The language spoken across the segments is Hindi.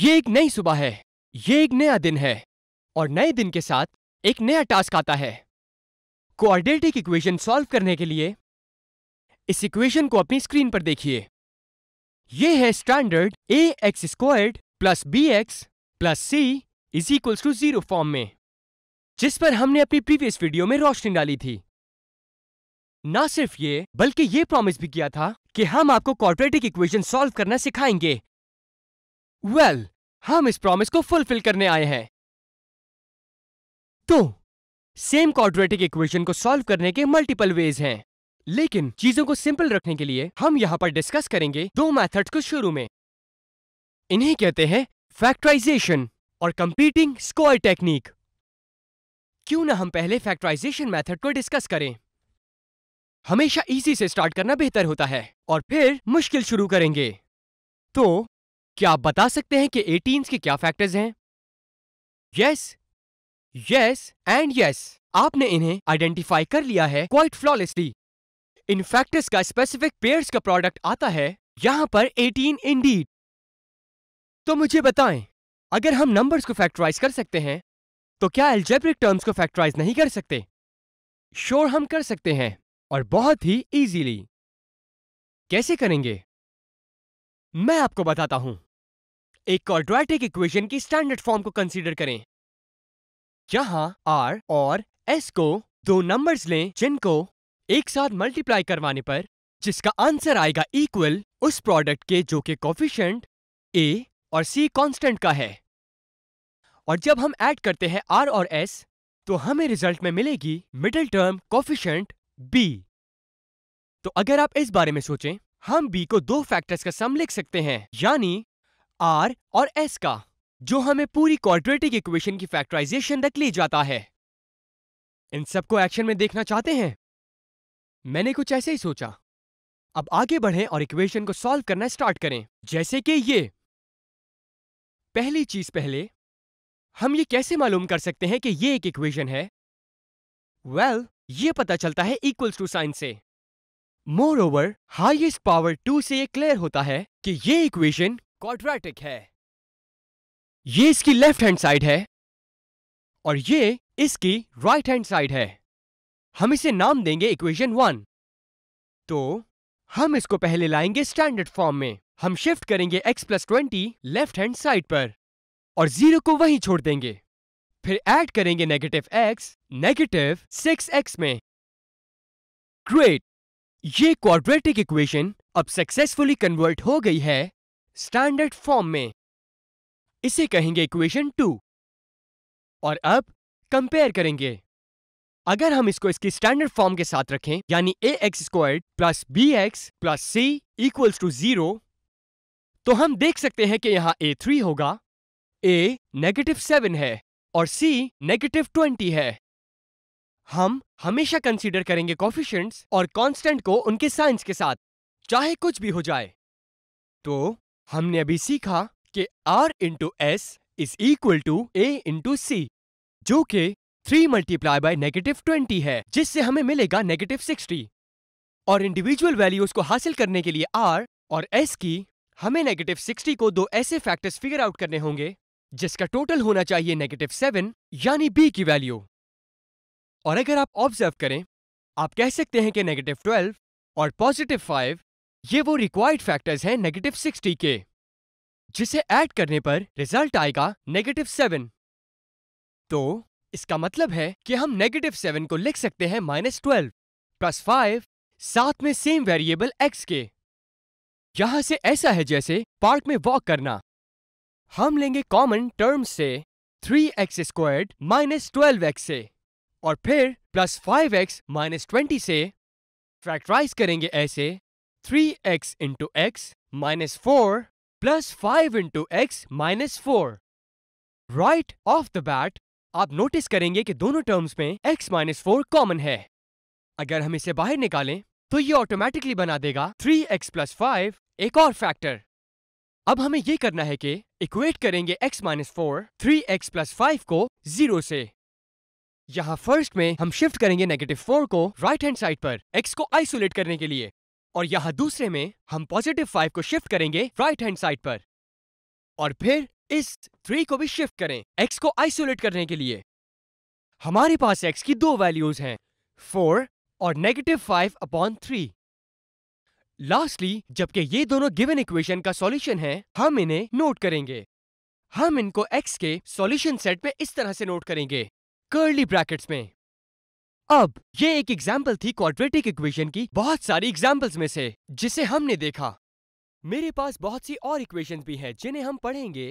ये एक नई सुबह है ये एक नया दिन है और नए दिन के साथ एक नया टास्क आता है कोऑर्डिनेटिक इक्वेशन सॉल्व करने के लिए इस इक्वेशन को अपनी स्क्रीन पर देखिए ये है standard A X squared plus B X plus C is equals to zero form में जिस पर हमने अपनी प्रीवियस वीडियो में रोशनी डाली थी ना सिर्फ ये बल्कि ये प्रॉमिस भी किया था कि हम आपको क्वाड्रेटिक इक्वेशन सॉल्व करना सिखाएंगे वेल well, हम इस प्रॉमिस को फुलफिल करने आए हैं तो सेम क्वाड्रेटिक इक्वेशन को सॉल्व करने के मल्टीपल वेज हैं लेकिन चीजों को सिंपल रखने के लिए हम यहां पर डिस्कस करेंगे दो मेथड्स को शुरू में इन्हें कहते हैं फैक्टराइजेशन और कंपीटिंग स्कोर टेक्निक क्यों ना हम पहले फैक्टराइजेशन मेथड को डिस्कस करें हमेशा इजी से स्टार्ट करना बेहतर होता है और फिर मुश्किल शुरू करेंगे तो क्या आप बता सकते हैं कि एटीन के क्या फैक्टर्स हैं यस यस एंड यस आपने इन्हें आइडेंटिफाई कर लिया है क्वाइट फ्लॉलेसली इन फैक्टर्स का स्पेसिफिक पेयर्स का प्रोडक्ट आता है यहां पर 18 इंडीड तो मुझे बताएं अगर हम नंबर्स को फैक्टराइज कर सकते हैं तो क्या एल्जेब्रिक टर्म्स को फैक्टराइज नहीं कर सकते श्योर हम कर सकते हैं और बहुत ही इजीली कैसे करेंगे मैं आपको बताता हूं एक क्वाड्रेटिक इक्वेशन की स्टैंडर्ड फॉर्म को कंसीडर करें यहां आर और एस को दो नंबर्स लें जिनको एक साथ मल्टीप्लाई करवाने पर जिसका आंसर आएगा इक्वल उस प्रोडक्ट के जो कि कॉफिशेंट ए और सी कांस्टेंट का है और जब हम ऐड करते हैं आर और एस तो हमें रिजल्ट में मिलेगी मिडिल टर्म कॉफिशेंट बी तो अगर आप इस बारे में सोचें हम बी को दो फैक्टर्स का सम लिख सकते हैं यानी आर और एस का जो हमें पूरी क्वाड्रेटिक इक्वेशन की फैक्टराइजेशन तक ले जाता है इन सबको एक्शन में देखना चाहते हैं मैंने कुछ ऐसे ही सोचा अब आगे बढ़ें और इक्वेशन को सॉल्व करना स्टार्ट करें जैसे कि ये पहली चीज पहले हम ये कैसे मालूम कर सकते हैं कि ये एक इक्वेशन है वेल well, ये पता चलता है इक्वल्स टू साइन से moreover highest power two से यह क्लियर होता है कि ये इक्वेशन क्वाड्रेटिक है ये इसकी लेफ्ट हैंड साइड है और ये इसकी राइट हैंड साइड है हम इसे नाम देंगे इक्वेशन वन तो हम इसको पहले लाएंगे स्टैंडर्ड फॉर्म में हम शिफ्ट करेंगे x plus twenty left hand side पर और जीरो को वहीं छोड़ देंगे फिर ऐड करेंगे negative x negative six X में ग्रेट ये क्वाड्रेटिक इक्वेशन अब सक्सेसफुली कन्वर्ट हो गई है स्टैंडर्ड फॉर्म में इसे कहेंगे इक्वेशन टू और अब कंपेयर करेंगे अगर हम इसको इसकी स्टैंडर्ड फॉर्म के साथ रखें यानी A X squared plus B X plus C equals to zero तो हम देख सकते हैं कि यहां ए थ्री होगा ए नेगेटिव सेवन है और सी नेगेटिव ट्वेंटी है हम हमेशा कंसीडर करेंगे कॉफिशेंट्स और कांस्टेंट को उनके साइंस के साथ चाहे कुछ भी हो जाए तो हमने अभी सीखा कि R into S is equal to A into C जो कि three multiply by negative twenty है जिससे हमें मिलेगा नेगेटिव सिक्सटी और इंडिविजुअल वैल्यूज को हासिल करने के लिए आर और एस की हमें नेगेटिव सिक्सटी को दो ऐसे फैक्टर्स फिगर आउट करने होंगे जिसका टोटल होना चाहिए नेगेटिव सेवन यानी बी की वैल्यू और अगर आप ऑब्जर्व करें आप कह सकते हैं कि नेगेटिव ट्वेल्व और पॉजिटिव फाइव ये वो रिक्वायर्ड फैक्टर्स हैं नेगेटिव सिक्सटी के जिसे ऐड करने पर रिजल्ट आएगा नेगेटिव सेवन तो इसका मतलब है कि हम नेगेटिव सेवन को लिख सकते हैं माइनस ट्वेल्व प्लस फाइव साथ में सेम वेरिएबल एक्स के यहां से ऐसा है जैसे पार्क में वॉक करना हम लेंगे कॉमन टर्म से three X squared minus twelve X से और फिर plus five X minus twenty से फैक्टराइज करेंगे ऐसे three X into X minus four plus five into X minus four right off the bat आप नोटिस करेंगे कि दोनों टर्म्स में x माइनस फोर कॉमन है अगर हम इसे बाहर निकालें तो ये ऑटोमेटिकली बना देगा थ्री एक्स प्लस फाइव एक और फैक्टर अब हमें ये करना है कि इक्वेट करेंगे x minus four three X plus five को जीरो से यहाँ फर्स्ट में हम शिफ्ट करेंगे नेगेटिव फोर को राइट हैंड साइड पर एक्स को आइसोलेट करने के लिए और यहाँ दूसरे में हम पॉजिटिव फाइव को शिफ्ट करेंगे राइट हैंड साइड पर और फिर इस थ्री को भी शिफ्ट करें एक्स को आइसोलेट करने के लिए हमारे पास एक्स की दो वैल्यूज हैं फोर और negative five upon three lastly जबकि ये दोनों गिवन इक्वेशन का सॉल्यूशन है हम इन्हें नोट करेंगे हम इनको एक्स के सॉल्यूशन सेट में इस तरह से नोट करेंगे कर्ली ब्रैकेट्स में अब ये एक एग्जाम्पल थी क्वाड्रेटिक इक्वेशन की बहुत सारी एग्जाम्पल्स में से जिसे हमने देखा मेरे पास बहुत सी और इक्वेशन भी हैं जिन्हें हम पढ़ेंगे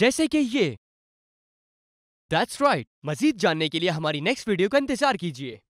जैसे कि ये दैट्स राइट right. मजीद जानने के लिए हमारी नेक्स्ट वीडियो का इंतजार कीजिए